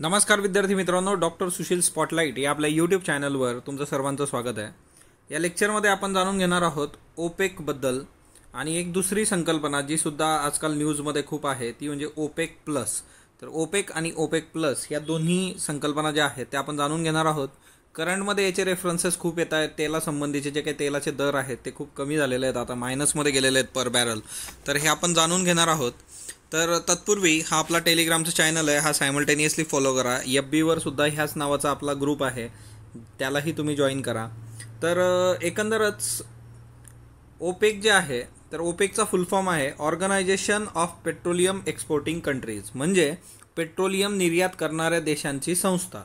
नमस्कार विद्यार्थी मित्रांनो डॉक्टर सुशील स्पॉटलाईट या आपल्या यूट्यूब चॅनलवर तुमचं सर्वांचं स्वागत आहे या लेक्चरमध्ये आपण जाणून घेणार आहोत ओपेकबद्दल आणि एक दुसरी संकल्पना जी सुद्धा आजकाल न्यूजमध्ये खूप आहे ती म्हणजे ओपेक प्लस तर ओपेक आणि ओपेक प्लस या दोन्ही संकल्पना ज्या आहेत त्या आपण जाणून घेणार आहोत करंटमध्ये याचे रेफरन्सेस खूप येत आहेत तेलासंबंधीचे जे काही तेलाचे दर आहेत ते खूप कमी झालेले आहेत आता मायनसमध्ये गेलेले आहेत पर बॅरल तर हे आपण जाणून घेणार आहोत तर तत्पूर्वी हा आपला टेलिग्रामचा चॅनल आहे हा सायमल्टेनियसली फॉलो करा एफ बीवर सुद्धा ह्याच नावाचा आपला ग्रुप आहे त्यालाही तुम्ही जॉईन करा तर एकंदरच ओपेक जे आहे तर ओपेकचा फुल फॉर्म आहे organisation of petroleum exporting countries म्हणजे पेट्रोलियम निर्यात करणाऱ्या देशांची संस्था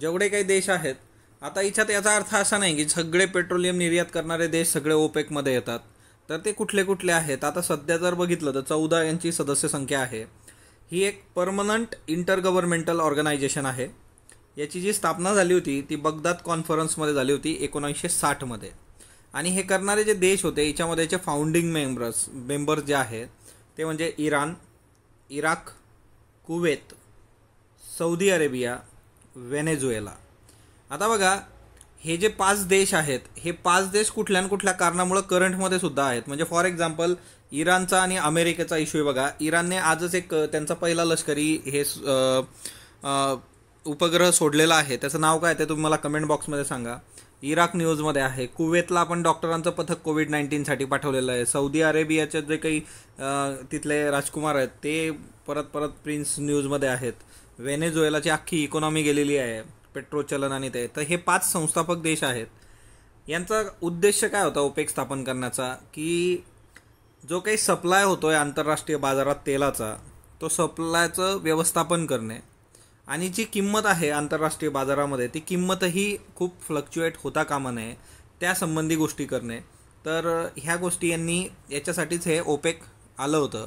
जेवढे काही देश आहेत आता याच्यात याचा अर्थ असा नाही की सगळे पेट्रोलियम निर्यात करणारे देश सगळे ओपेकमध्ये येतात तर ते कुठले कुठले आहेत आता सध्या जर बघितलं तर चौदा यांची सदस्य संख्या आहे ही एक परमनंट इंटर गव्हर्नमेंटल ऑर्गनायझेशन आहे याची जी स्थापना झाली होती ती बगदाद कॉन्फरन्समध्ये झाली होती एकोणीसशे साठमध्ये आणि हे करणारे जे देश होते याच्यामध्ये याचे फाउंडिंग मेंबर्स मेंबर्स जे आहेत ते म्हणजे Iran Iraq Kuwait Saudi Arabia Venezuela आता बघा हे जे पाच देश आहेत हे पाच देश कुठल्या कुठल्या कारणामुळे करंटमध्ये सुद्धा आहेत म्हणजे फॉर एक्झाम्पल इराणचा आणि अमेरिकेचा इश्यू आहे बघा इराणने आजच एक त्यांचा पहिला लष्करी हे उपग्रह सोडलेला आहे त्याचं नाव काय ते तुम्ही मला कमेंट बॉक्समध्ये सांगा इराक न्यूजमध्ये आहे कुवेतला आपण डॉक्टरांचं पथक कोविड नाईन्टीनसाठी पाठवलेलं आहे सौदी अरेबियाचे जे काही तिथले राजकुमार आहेत ते परत परत प्रिन्स न्यूजमध्ये आहेत व्हेनेझुएलाची अख्खी इकॉनॉमी गेलेली आहे पेट्रो आणि ते तर हे पाच संस्थापक देश आहेत यांचा उद्देश काय होता ओपेक स्थापन करण्याचा की जो काही सप्लाय होतो आहे आंतरराष्ट्रीय बाजारात तेलाचा तो सप्लायचं व्यवस्थापन करणे आणि जी किंमत आहे आंतरराष्ट्रीय बाजारामध्ये ती किंमतही खूप फ्लक्च्युएट होता कामा नये त्यासंबंधी गोष्टी करणे तर ह्या गोष्टी यांनी याच्यासाठीच हे ओपेक आलं होतं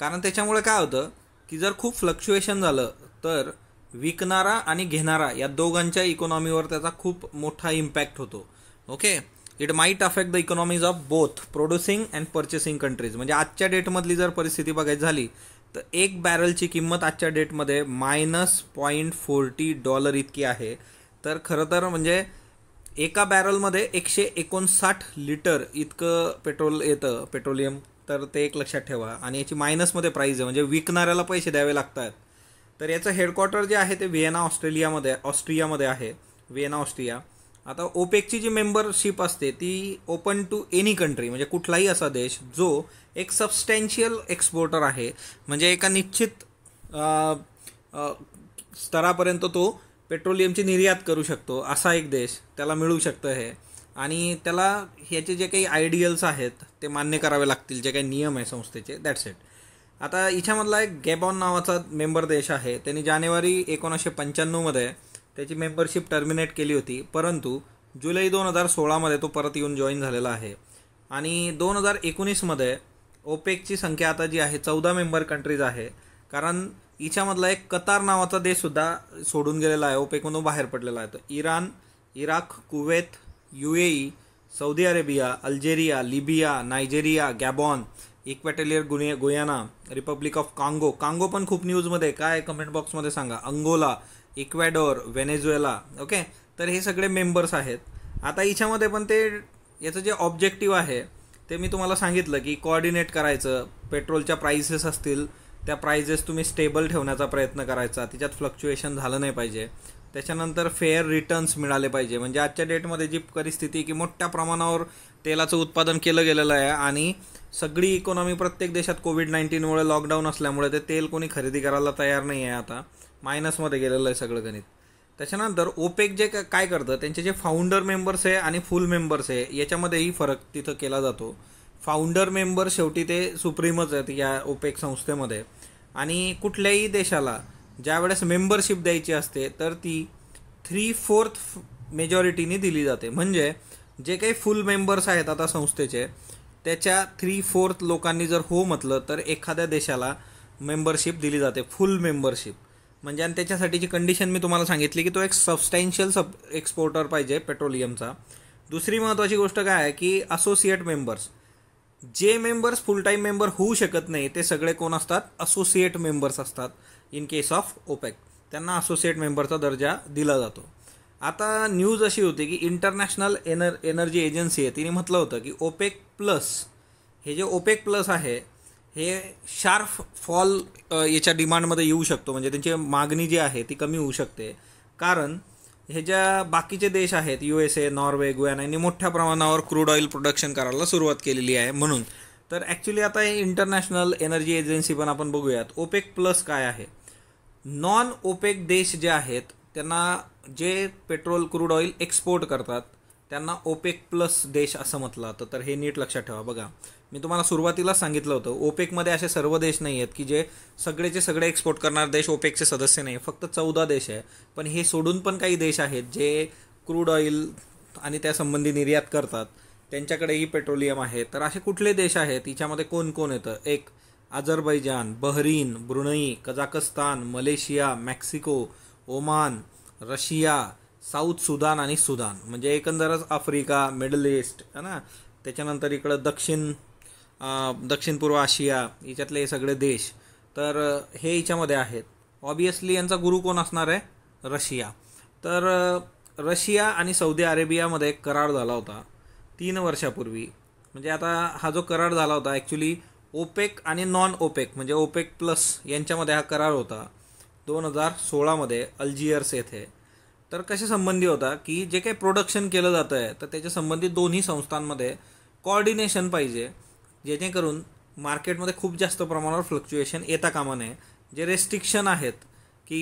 कारण त्याच्यामुळे काय होतं की जर खूप फ्लक्च्युएशन झालं तर विकणारा आणि घेणारा या दोघांच्या इकॉनॉमीवर त्याचा खूप मोठा इम्पॅक्ट होतो okay it might affect the economies of both producing and purchasing countries म्हणजे आजच्या डेटमधली जर परिस्थिती बघायची झाली तर एक बॅरलची किंमत आजच्या डेटमध्ये मायनस पॉईंट फोर्टी डॉलर इतकी आहे तर खरं तर म्हणजे एका बॅरलमध्ये एकशे एकोणसाठ लिटर इतकं पेट्रोल येतं पेट्रोलियम तर ते एक लक्षात ठेवा आणि याची मायनसमध्ये प्राईज आहे म्हणजे विकणाऱ्याला पैसे द्यावे लागतात तर याचं हेडक्वार्टर जे आहे ते व्हिएना ऑस्ट्रेलियामध्ये ऑस्ट्रियामध्ये आहे व्हिएना ऑस्ट्रिया आता ओपेकची जी मेंबरशिप असते ती ओपन टू एनी कंट्री म्हणजे कुठलाही असा देश जो एक सबस्टॅन्शियल एक्सपोर्टर आहे म्हणजे एका निश्चित स्तरापर्यंत तो पेट्रोलियमची निर्यात करू शकतो असा एक देश त्याला मिळू शकतं हे आणि त्याला ह्याचे जे काही आयडियल्स आहेत ते मान्य करावे लागतील जे काही नियम आहे संस्थेचे दॅट्स इट आता हिच्यामधला एक गॅबॉन नावाचा मेंबर देश आहे त्यांनी जानेवारी एकोणीसशे पंच्याण्णवमध्ये त्याची मेंबरशिप टर्मिनेट केली होती परंतु जुलै दोन हजार सोळामध्ये तो परत येऊन जॉईन झालेला आहे आणि दोन हजार एकोणीसमध्ये ओपेकची संख्या आता जी आहे चौदा मेंबर कंट्रीज आहे कारण इच्यामधला एक कतार नावाचा देशसुद्धा सोडून गेलेला आहे ओपेकमधून बाहेर पडलेला आहे तर Iran Iraq Kuwait U A Saudi Arabia Algeria Libya Nigeria Gabon Equatorial Guinea Guyana Republic of Congo Congo पण खूप न्यूजमध्ये काय कमेंट बॉक्समध्ये सांगा अंगोला इक्वेडोर व्हेनेझुएला ओके तर हे सगळे मेंबर्स आहेत आता हिच्यामध्ये पण ते याचं जे ऑब्जेक्टिव्ह आहे ते मी तुम्हाला सांगितलं की कॉर्डिनेट करायचं पेट्रोलच्या प्राइसेस असतील त्या प्राइजेस तुम्ही स्टेबल ठेवण्याचा प्रयत्न करायचा तिच्यात फ्लक्च्युएशन झालं नाही पाहिजे त्याच्यानंतर फेअर रिटर्न्स मिळाले पाहिजे म्हणजे आजच्या डेटमध्ये जी परिस्थिती की मोठ्या प्रमाणावर तेलाचं उत्पादन केलं गेलेलं आहे आणि सगळी इकॉनॉमी प्रत्येक देशात कोविड नाईन्टीनमुळे लॉकडाऊन असल्यामुळे ते तेल कोणी खरेदी करायला तयार नाही आहे आता मायनसमध्ये गेलेलं आहे सगळं गणित त्याच्यानंतर ओपेक जे काय करतं त्यांचे जे फाउंडर मेंबर्स आहे आणि फुल मेंबर्स आहे याच्यामध्येही फरक तिथं केला जातो फाउंडर मेंबर शेवटी ते सुप्रीमच आहेत या ओपेक संस्थेमध्ये आणि कुठल्याही देशाला ज्या वेळेस मेंबरशिप द्यायची असते तर ती थ्री फोर्थ मेजॉरिटीनी दिली जाते म्हणजे जे काही फुल मेंबर्स आहेत आता संस्थेचे त्याच्या थ्री फोर्थ लोकांनी जर हो म्हटलं तर एखाद्या देशाला मेंबरशिप दिली जाते फुल मेंबरशिप म्हणजे आणि त्याच्यासाठीची कंडिशन मी तुम्हाला सांगितली की तो एक सबस्टॅन्शियल सब एक्सपोर्टर पाहिजे पेट्रोलियमचा दुसरी महत्त्वाची गोष्ट काय आहे की असोसिएट मेंबर्स जे मेंबर्स फुल टाईम मेंबर होऊ शकत नाही ते सगळे कोण असतात असोसिएट मेंबर्स असतात इन केस ऑफ ओपेक त्यांना असोसिएट मेंबरचा दर्जा दिला जातो आता न्यूज अशी होती की इंटरनॅशनल एनर एनर्जी एजन्सी आहे तिने म्हटलं होतं की ओपेक प्लस हे जे ओपेक प्लस आहे हे शार्प फॉल याच्या डिमांडमध्ये येऊ शकतो म्हणजे त्यांची मागणी जी आहे ती कमी होऊ शकते कारण हे ज्या बाकीचे देश आहेत U S A Norway Guyana यांनी मोठ्या प्रमाणावर क्रूड ऑइल प्रोडक्शन करायला सुरुवात केलेली आहे म्हणून तर ॲक्च्युली आता हे इंटरनॅशनल एनर्जी एजन्सी पण आपण बघूयात ओपेक प्लस काय आहे नॉन ओपेक देश जे आहेत त्यांना जे पेट्रोल क्रूड ऑइल एक्सपोर्ट करतात त्यांना ओपेक प्लस देश असं म्हटलं होतं तर हे नीट लक्षात ठेवा बघा मी तुम्हाला सुरुवातीला सांगितलं होतं ओपेकमध्ये असे सर्व देश नाही आहेत की जे सगळेचे सगळे एक्सपोर्ट करणार देश ओपेकचे सदस्य नाही फक्त चौदा देश आहे पण हे सोडून पण काही देश आहेत जे क्रूड ऑइल आणि त्यासंबंधी निर्यात करतात त्यांच्याकडेही पेट्रोलियम आहे तर असे कुठले देश आहेत तिच्यामध्ये कोण कोण येतं एक Azerbaijan Bahrain Brunei Kazakhstan Malaysia Mexico Oman Russia South Sudan आणि सुदान म्हणजे एकंदरच आफ्रिका मिडल ईस्ट है ना त्याच्यानंतर इकडं दक्षिण दक्षिण पूर्व आशिया याच्यातले हे सगळे देश तर हे याच्यामध्ये आहेत ऑबियसली यांचा गुरु कोण असणार आहे रशिया तर रशिया आणि सौदी अरेबियामध्ये एक करार झाला होता तीन वर्षापूर्वी म्हणजे आता हा जो करार झाला होता ॲक्च्युली ओपेक आणि नॉन ओपेक म्हणजे ओपेक प्लस यांच्यामध्ये हा करार होता दोन हजार सोळामध्ये अल्जियर्स येथे तर कशा संबंधी होता की जे काही प्रोडक्शन केलं जातं आहे तर त्याच्या संबंधित दोन्ही संस्थांमध्ये कॉर्डिनेशन पाहिजे जेणेकरून मार्केटमध्ये खूप जास्त प्रमाणावर फ्लक्च्युएशन येता कामा नये जे रेस्ट्रिक्शन आहेत की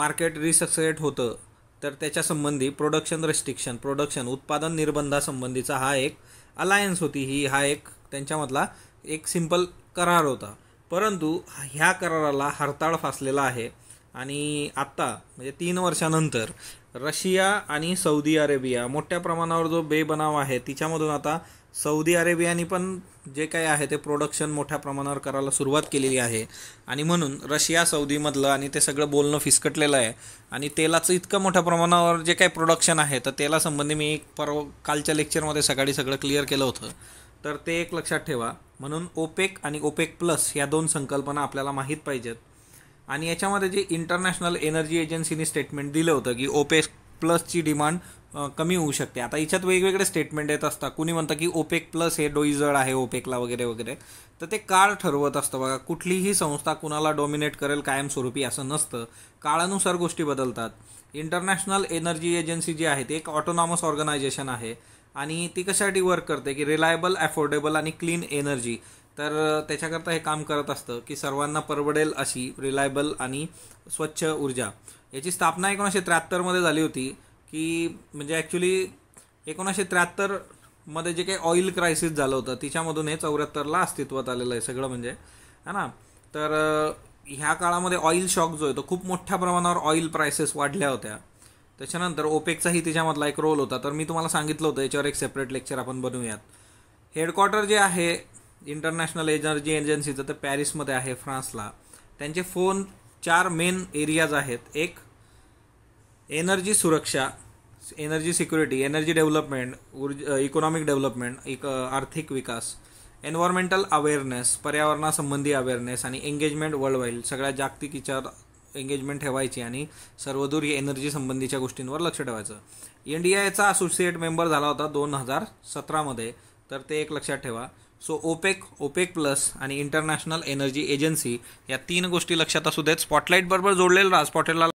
मार्केट रिसक्सेट होतं तर त्याच्यासंबंधी प्रोडक्शन रेस्ट्रिक्शन प्रोडक्शन उत्पादन निर्बंधासंबंधीचा हा एक अलायन्स होती ही हा एक त्यांच्यामधला एक सिंपल करार होता परंतु ह्या कराराला हरताळ फासलेला आहे आणि आत्ता म्हणजे तीन वर्षानंतर रशिया आणि सौदी अरेबिया मोठ्या प्रमाणावर जो बेबनाव आहे तिच्यामधून आता सौदी अरेबियानी पण जे काही आहे ते प्रोडक्शन मोठ्या प्रमाणावर करायला सुरुवात केलेली आहे आणि म्हणून रशिया सौदीमधलं आणि ते सगळं बोलणं फिसकटलेलं आहे आणि तेलाचं इतकं मोठ्या प्रमाणावर जे काही प्रोडक्शन आहे तर तेलासंबंधी मी एक परवा कालच्या लेक्चरमध्ये सकाळी सगळं क्लिअर केलं होतं तर ते एक लक्षात ठेवा म्हणून ओपेक आणि ओपेक प्लस या दोन संकल्पना आपल्याला माहीत पाहिजेत आणि याच्यामध्ये जे इंटरनॅशनल एनर्जी एजन्सीने स्टेटमेंट दिलं होतं की ओपेक प्लसची डिमांड कमी होऊ शकते आता याच्यात वेगवेगळे स्टेटमेंट येत असतात कुणी म्हणतं की ओपेक प्लस हे डोईजड आहे ओपेकला वगैरे वगैरे तर ते काळ ठरवत असतं बघा कुठलीही संस्था कुणाला डॉमिनेट करेल कायमस्वरूपी असं नसतं काळानुसार गोष्टी बदलतात इंटरनॅशनल एनर्जी एजन्सी जी आहे ती एक ऑटोनॉमस ऑर्गनायझेशन आहे आणि ती कशासाठी वर्क करते की रिलायबल अफोर्डेबल आणि क्लीन एनर्जी तर त्याच्याकरता हे काम करत असतं की सर्वांना परवडेल अशी रिलायबल आणि स्वच्छ ऊर्जा याची स्थापना एकोणीसशे त्र्याहत्तरमध्ये झाली होती की म्हणजे ॲक्च्युली एकोणीसशे त्र्याहत्तरमध्ये जे काही ऑइल क्रायसिस झालं होतं तिच्यामधून हे चौऱ्याहत्तरला अस्तित्वात आलेलं आहे सगळं म्हणजे है ना तर ह्या काळामध्ये ऑइल शॉक जो आहे तो खूप मोठ्या प्रमाणावर ऑइल प्रायसेस वाढल्या होत्या त्याच्यानंतर ओपेकचाही तिच्यामधला एक रोल होता तर मी तुम्हाला सांगितलं होतं याच्यावर एक सेपरेट लेक्चर आपण बनवूयात हेडक्वार्टर जे आहे इंटरनॅशनल एनर्जी एजन्सीचं तर पॅरिसमध्ये आहे फ्रान्सला त्यांचे फोन चार मेन एरियाज आहेत एक एनर्जी सुरक्षा एनर्जी सिक्युरिटी एनर्जी डेव्हलपमेंट ऊर्जा इकॉनॉमिक डेव्हलपमेंट एक आर्थिक विकास एन्व्हायरमेंटल अवेअरनेस पर्यावरणासंबंधी अवेअरनेस आणि एंगेजमेंट वर्ल्ड वाईड सगळ्या जागतिक विचार एंगेजमेंट ठेवायची आणि सर्वदूर एनर्जी संबंधीच्या गोष्टींवर लक्ष ठेवायचं इंडियाचा असोसिएट मेंबर झाला होता दोन हजार सतरामध्ये तर ते एक लक्षात ठेवा सो ओपेक ओपेक प्लस आणि इंटरनॅशनल एनर्जी एजन्सी या तीन गोष्टी लक्षात असू देत स्पॉटलाईट बरोबर जोडलेलं राहा